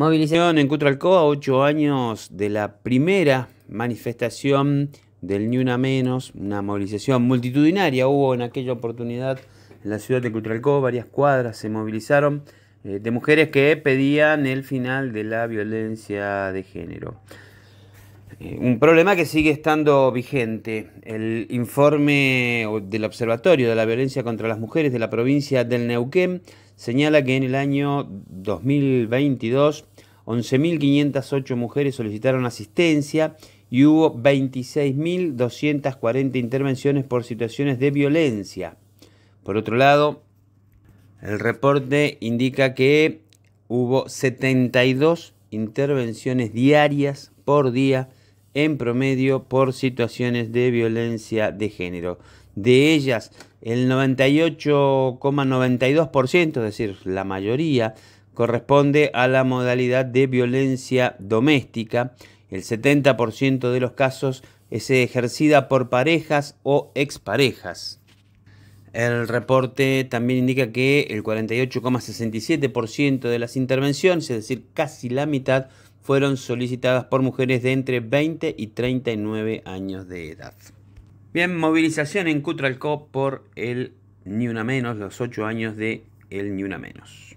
Movilización en Cutralcó a ocho años de la primera manifestación del Ni Una Menos, una movilización multitudinaria hubo en aquella oportunidad en la ciudad de Cutralcó, varias cuadras se movilizaron eh, de mujeres que pedían el final de la violencia de género. Eh, un problema que sigue estando vigente. El informe del Observatorio de la Violencia contra las Mujeres de la provincia del Neuquén señala que en el año 2022 11.508 mujeres solicitaron asistencia y hubo 26.240 intervenciones por situaciones de violencia. Por otro lado, el reporte indica que hubo 72 intervenciones diarias por día en promedio por situaciones de violencia de género. De ellas, el 98,92%, es decir, la mayoría, corresponde a la modalidad de violencia doméstica. El 70% de los casos es ejercida por parejas o exparejas. El reporte también indica que el 48,67% de las intervenciones, es decir, casi la mitad, fueron solicitadas por mujeres de entre 20 y 39 años de edad. Bien, movilización en Cutralco por el Ni Una Menos, los 8 años de el Ni Una Menos.